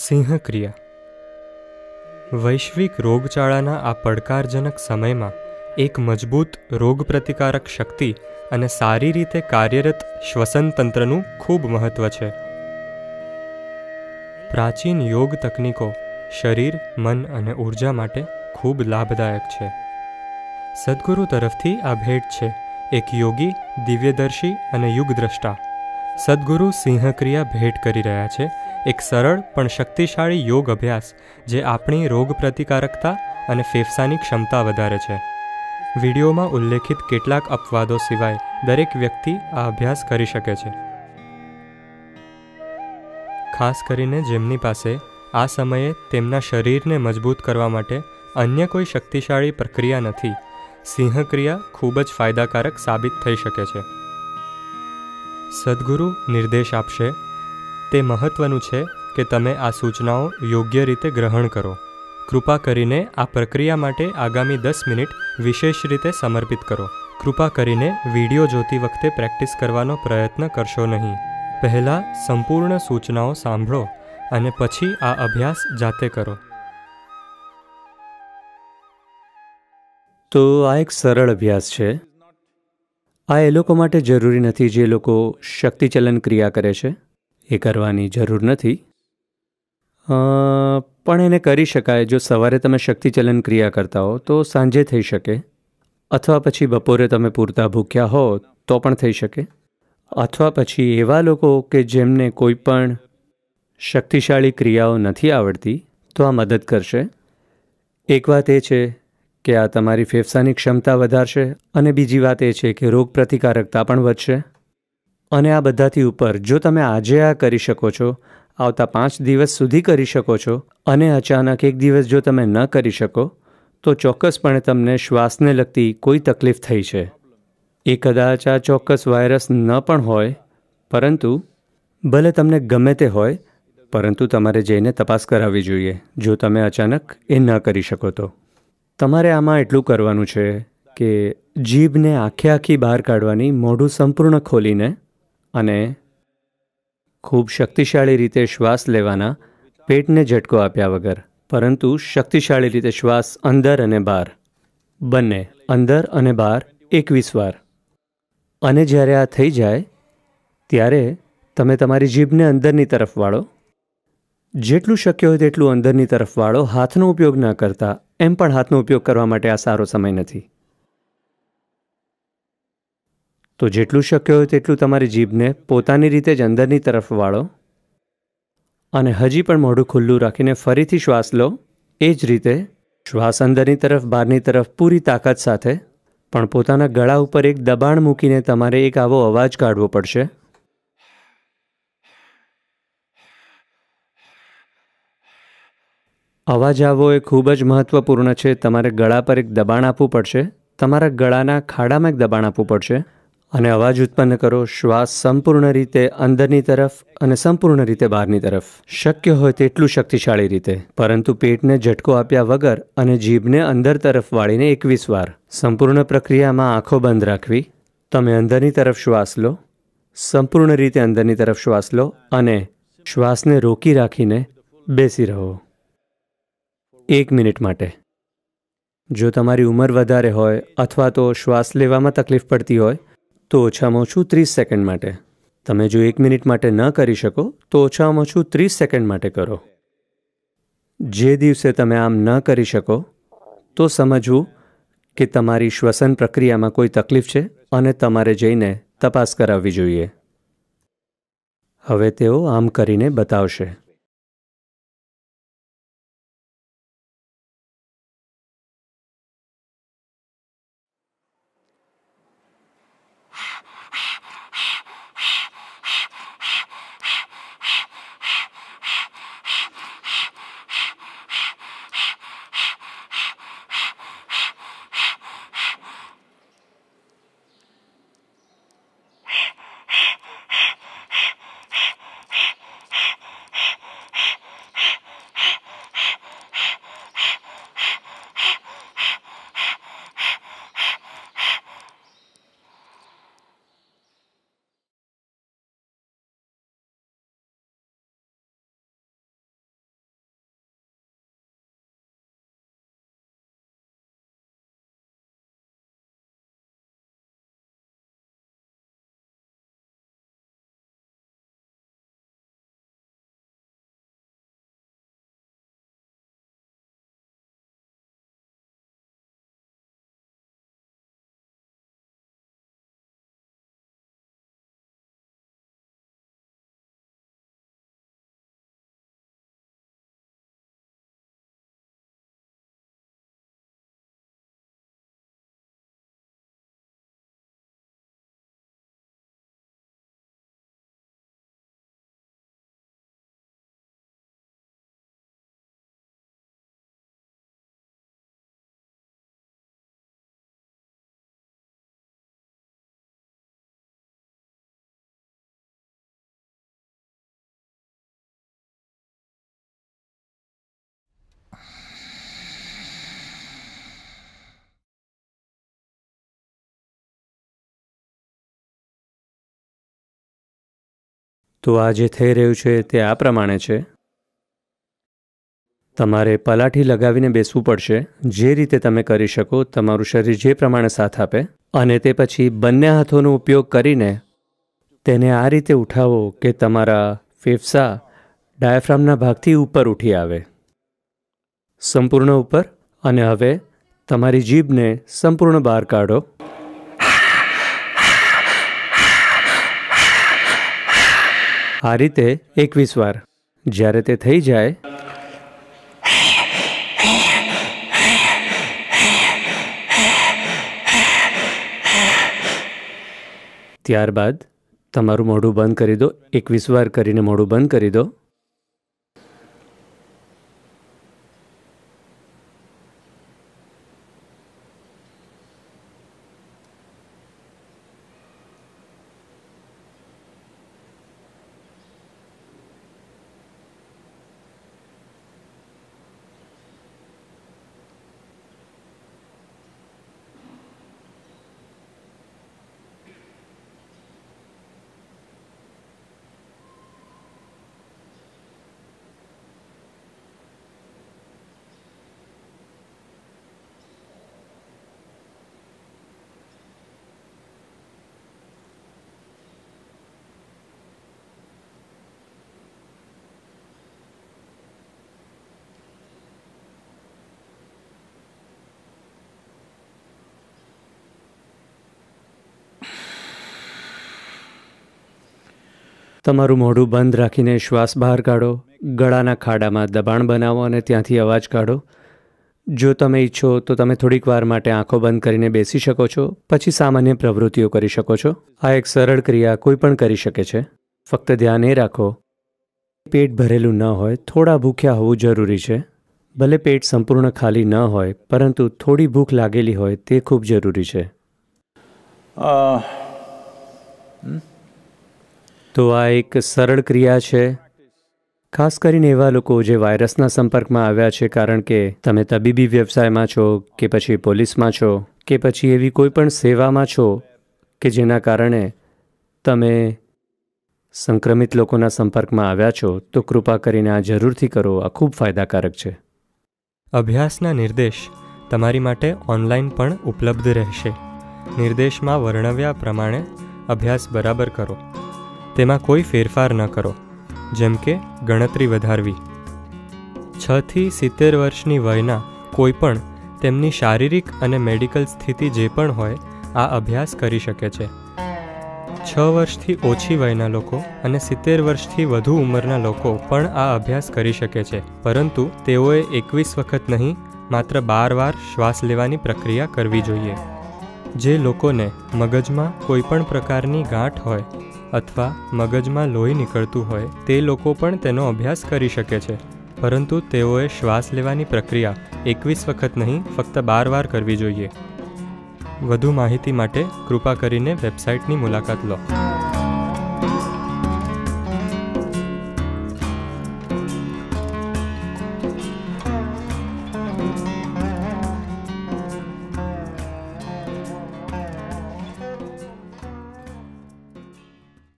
સિંહક્રિયા વૈશ્વિક રોગચાળાના આ પડકારજનક સમયમાં એક મજબૂત રોગપ્રતિકારક શક્તિ અને સારી રીતે કાર્યરત શ્વસન તંત્રનું ખૂબ મહત્ત્વ છે પ્રાચીન યોગ તકનિકો શરીર મન અને ઊર્જા માટે ખૂબ લાભદાયક છે સદગુરુ તરફથી આ ભેટ છે એક યોગી દિવ્યદર્શી અને યુગદ્રષ્ટા સદગુરુ સિંહક્રિયા ભેટ કરી રહ્યા છે એક સરળ પણ શક્તિશાળી યોગ અભ્યાસ જે આપણી રોગ પ્રતિકારકતા અને ફેફસાની ક્ષમતા વધારે છે વિડીયોમાં ઉલ્લેખિત કેટલાક અપવાદો સિવાય દરેક વ્યક્તિ આ અભ્યાસ કરી શકે છે ખાસ કરીને જેમની પાસે આ સમયે તેમના શરીરને મજબૂત કરવા માટે અન્ય કોઈ શક્તિશાળી પ્રક્રિયા નથી સિંહક્રિયા ખૂબ જ ફાયદાકારક સાબિત થઈ શકે છે સદગુરુ નિર્દેશ આપશે તે મહત્ત્વનું છે કે તમે આ સૂચનાઓ યોગ્ય રીતે ગ્રહણ કરો કૃપા કરીને આ પ્રક્રિયા માટે આગામી દસ મિનિટ વિશેષ રીતે સમર્પિત કરો કૃપા કરીને વિડીયો જોતી વખતે પ્રેક્ટિસ કરવાનો પ્રયત્ન કરશો નહીં પહેલાં સંપૂર્ણ સૂચનાઓ સાંભળો અને પછી આ અભ્યાસ જાતે કરો તો આ એક સરળ અભ્યાસ છે આ એ લોકો માટે જરૂરી નથી જે લોકો શક્તિચલન ક્રિયા કરે છે એ કરવાની જરૂર નથી પણ એને કરી શકાય જો સવારે તમે શક્તિચલન ક્રિયા કરતા હો તો સાંજે થઈ શકે અથવા પછી બપોરે તમે પૂરતા ભૂખ્યા હો તો પણ થઈ શકે અથવા પછી એવા લોકો કે જેમને કોઈ પણ શક્તિશાળી ક્રિયાઓ નથી આવડતી તો આ મદદ કરશે એક વાત એ છે કે આ તમારી ફેફસાની ક્ષમતા વધારશે અને બીજી વાત એ છે કે રોગ પ્રતિકારકતા પણ વધશે અને આ બધાથી ઉપર જો તમે આજે આ કરી શકો છો આવતા પાંચ દિવસ સુધી કરી શકો છો અને અચાનક એક દિવસ જો તમે ન કરી શકો તો ચોક્કસપણે તમને શ્વાસને લગતી કોઈ તકલીફ થઈ છે એ કદાચ આ ચોક્કસ વાયરસ ન પણ હોય પરંતુ ભલે તમને ગમે તે હોય પરંતુ તમારે જઈને તપાસ કરાવવી જોઈએ જો તમે અચાનક એ ન કરી શકો તો તમારે આમાં એટલું કરવાનું છે કે જીભને આખે આખી બહાર કાઢવાની મોઢું સંપૂર્ણ ખોલીને અને ખૂબ શક્તિશાળી રીતે શ્વાસ લેવાના પેટને ઝટકો આપ્યા વગર પરંતુ શક્તિશાળી રીતે શ્વાસ અંદર અને બહાર બંને અંદર અને બહાર એકવીસ વાર અને જ્યારે આ થઈ જાય ત્યારે તમે તમારી જીભને અંદરની તરફ વાળો જેટલું શક્ય હોય તેટલું અંદરની તરફ વાળો હાથનો ઉપયોગ ન કરતા એમ પણ હાથનો ઉપયોગ કરવા માટે આ સારો સમય નથી તો જેટલું શક્ય હોય તેટલું તમારી જીભને પોતાની રીતે જ અંદરની તરફ વાળો અને હજી પણ મોઢું ખુલ્લું રાખીને ફરીથી શ્વાસ લો એ જ રીતે શ્વાસ અંદરની તરફ બહારની તરફ પૂરી તાકાત સાથે પણ પોતાના ગળા ઉપર એક દબાણ મૂકીને તમારે એક આવો અવાજ કાઢવો પડશે અવાજ આવવો એ ખૂબ જ મહત્ત્વપૂર્ણ છે તમારે ગળા પર એક દબાણ આપવું પડશે તમારા ગળાના ખાડામાં એક દબાણ આપવું પડશે અને અવાજ ઉત્પન્ન કરો શ્વાસ સંપૂર્ણ રીતે અંદરની તરફ અને સંપૂર્ણ રીતે બહારની તરફ શક્ય હોય તેટલું શક્તિશાળી રીતે પરંતુ પેટને ઝટકો આપ્યા વગર અને જીભને અંદર તરફ વાળીને એકવીસ વાર સંપૂર્ણ પ્રક્રિયામાં આંખો બંધ રાખવી તમે અંદરની તરફ શ્વાસ લો સંપૂર્ણ રીતે અંદરની તરફ શ્વાસ લો અને શ્વાસને રોકી રાખીને બેસી રહો એક મિનિટ માટે જો તમારી ઉંમર વધારે હોય અથવા તો શ્વાસ લેવામાં તકલીફ પડતી હોય તો ઓછામાં ઓછું ત્રીસ સેકન્ડ માટે તમે જો એક મિનિટ માટે ન કરી શકો તો ઓછામાં ઓછું ત્રીસ સેકન્ડ માટે કરો જે દિવસે તમે આમ ન કરી શકો તો સમજવું કે તમારી શ્વસન પ્રક્રિયામાં કોઈ તકલીફ છે અને તમારે જઈને તપાસ કરાવવી જોઈએ હવે તેઓ આમ કરીને બતાવશે તો આ જે થઈ રહ્યું છે તે આ પ્રમાણે છે તમારે પલાઠી લગાવીને બેસવું પડશે જે રીતે તમે કરી શકો તમારું શરીર જે પ્રમાણે સાથ આપે અને તે પછી બંને હાથોનો ઉપયોગ કરીને તેને આ રીતે ઉઠાવો કે તમારા ફેફસા ડાયફ્રામના ભાગથી ઉપર ઉઠી આવે સંપૂર્ણ ઉપર અને હવે તમારી જીભને સંપૂર્ણ બહાર કાઢો આ રીતે એકવીસ વાર જ્યારે તે થઈ જાય ત્યારબાદ તમારું મોઢું બંધ કરી દો એકવીસ વાર કરીને મોઢું બંધ કરી દો તમારું મોઢું બંધ રાખીને શ્વાસ બહાર કાઢો ગળાના ખાડામાં દબાણ બનાવો અને ત્યાંથી અવાજ કાઢો જો તમે ઈચ્છો તો તમે થોડીક વાર માટે આંખો બંધ કરીને બેસી શકો છો પછી સામાન્ય પ્રવૃત્તિઓ કરી શકો છો આ એક સરળ ક્રિયા કોઈ પણ કરી શકે છે ફક્ત ધ્યાન એ રાખો પેટ ભરેલું ન હોય થોડા ભૂખ્યા હોવું જરૂરી છે ભલે પેટ સંપૂર્ણ ખાલી ન હોય પરંતુ થોડી ભૂખ લાગેલી હોય તે ખૂબ જરૂરી છે તો આ એક સરળ ક્રિયા છે ખાસ કરીને એવા લોકો જે વાયરસના સંપર્કમાં આવ્યા છે કારણ કે તમે તબીબી વ્યવસાયમાં છો કે પછી પોલીસમાં છો કે પછી એવી કોઈ પણ સેવામાં છો કે જેના કારણે તમે સંક્રમિત લોકોના સંપર્કમાં આવ્યા છો તો કૃપા કરીને આ જરૂરથી કરો આ ખૂબ ફાયદાકારક છે અભ્યાસના નિર્દેશ તમારી માટે ઓનલાઈન પણ ઉપલબ્ધ રહેશે નિર્દેશમાં વર્ણવ્યા પ્રમાણે અભ્યાસ બરાબર કરો તેમાં કોઈ ફેરફાર ન કરો જેમ કે ગણતરી વધારવી છથી સિત્તેર વર્ષની વયના કોઈપણ તેમની શારીરિક અને મેડિકલ સ્થિતિ જે પણ હોય આ અભ્યાસ કરી શકે છે છ વર્ષથી ઓછી વયના લોકો અને સિત્તેર વર્ષથી વધુ ઉંમરના લોકો પણ આ અભ્યાસ કરી શકે છે પરંતુ તેઓએ એકવીસ વખત નહીં માત્ર બાર વાર શ્વાસ લેવાની પ્રક્રિયા કરવી જોઈએ જે લોકોને મગજમાં કોઈપણ પ્રકારની ગાંઠ હોય અથવા મગજમાં લોહી નીકળતું હોય તે લોકો પણ તેનો અભ્યાસ કરી શકે છે પરંતુ તેઓએ શ્વાસ લેવાની પ્રક્રિયા એકવીસ વખત નહીં ફક્ત બાર વાર કરવી જોઈએ વધુ માહિતી માટે કૃપા કરીને વેબસાઇટની મુલાકાત લો